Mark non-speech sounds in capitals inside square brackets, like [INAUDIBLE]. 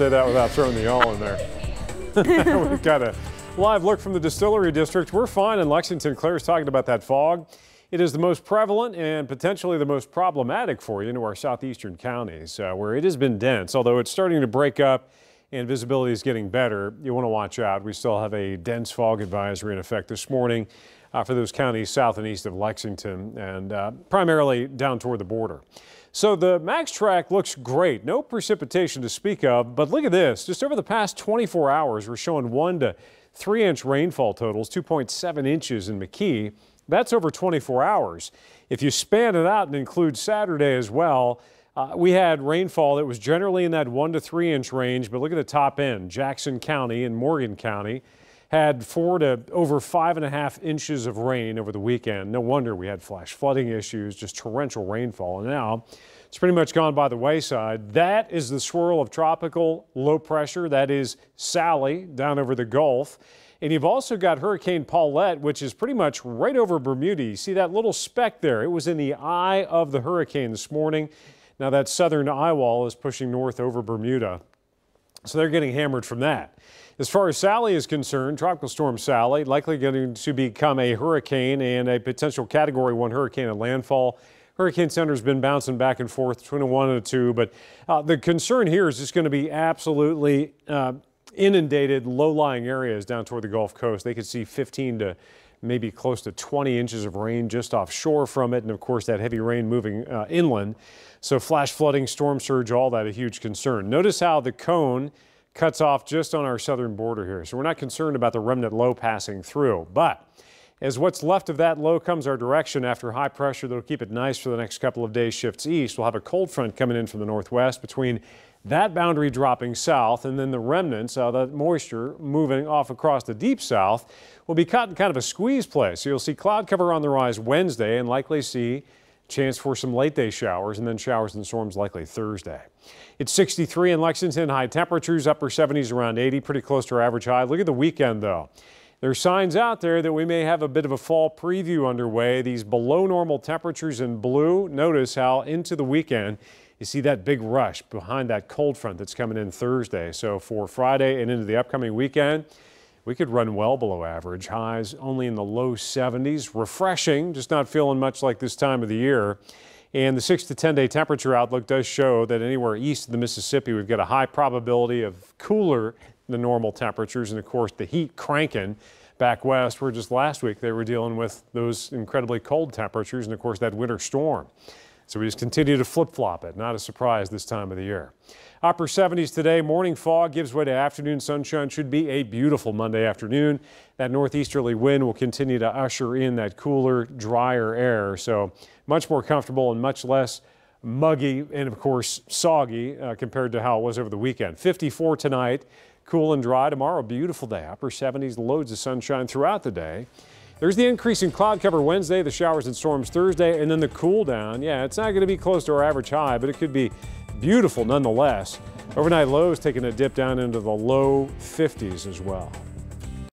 Say that without throwing the all in there. [LAUGHS] [LAUGHS] We've got a live look from the Distillery District. We're fine in Lexington. Claire's talking about that fog. It is the most prevalent and potentially the most problematic for you into our southeastern counties uh, where it has been dense, although it's starting to break up and visibility is getting better, you want to watch out. We still have a dense fog advisory in effect this morning uh, for those counties south and east of Lexington and uh, primarily down toward the border. So the max track looks great. No precipitation to speak of, but look at this. Just over the past 24 hours, we're showing one to three inch rainfall totals, 2.7 inches in McKee. That's over 24 hours. If you span it out and include Saturday as well, uh, we had rainfall that was generally in that one to three inch range, but look at the top end. Jackson County and Morgan County had four to over five and a half inches of rain over the weekend. No wonder we had flash flooding issues, just torrential rainfall. And now it's pretty much gone by the wayside. That is the swirl of tropical low pressure. That is Sally down over the Gulf. And you've also got Hurricane Paulette, which is pretty much right over Bermuda. You see that little speck there? It was in the eye of the hurricane this morning. Now that southern eyewall is pushing north over Bermuda, so they're getting hammered from that. As far as Sally is concerned, Tropical Storm Sally likely going to become a hurricane and a potential Category 1 hurricane at landfall. Hurricane Center's been bouncing back and forth between a 1 and a 2, but uh, the concern here is it's going to be absolutely uh, inundated low-lying areas down toward the Gulf Coast. They could see 15 to maybe close to 20 inches of rain just offshore from it. And of course, that heavy rain moving uh, inland. So flash flooding, storm surge, all that a huge concern. Notice how the cone cuts off just on our southern border here. So we're not concerned about the remnant low passing through. But as what's left of that low comes our direction after high pressure that'll keep it nice for the next couple of days shifts east. We'll have a cold front coming in from the northwest between that boundary dropping south and then the remnants of that moisture moving off across the deep south will be caught in kind of a squeeze place. So you'll see cloud cover on the rise Wednesday and likely see chance for some late day showers and then showers and storms likely Thursday. It's 63 in Lexington, high temperatures, upper 70s around 80, pretty close to our average high. Look at the weekend though. There are signs out there that we may have a bit of a fall preview underway. These below normal temperatures in blue. Notice how into the weekend you see that big rush behind that cold front that's coming in Thursday. So for Friday and into the upcoming weekend, we could run well below average. Highs only in the low 70s. Refreshing, just not feeling much like this time of the year. And the 6 to 10 day temperature outlook does show that anywhere east of the Mississippi, we've got a high probability of cooler than normal temperatures. And of course, the heat cranking back west, where just last week they were dealing with those incredibly cold temperatures and, of course, that winter storm. So we just continue to flip-flop it. Not a surprise this time of the year. Upper 70s today. Morning fog gives way to afternoon sunshine. Should be a beautiful Monday afternoon. That northeasterly wind will continue to usher in that cooler, drier air. So much more comfortable and much less muggy and, of course, soggy uh, compared to how it was over the weekend. 54 tonight. Cool and dry tomorrow. Beautiful day. Upper 70s. Loads of sunshine throughout the day. There's the increase in cloud cover Wednesday, the showers and storms Thursday, and then the cool down. Yeah, it's not going to be close to our average high, but it could be beautiful nonetheless. Overnight lows taking a dip down into the low 50s as well.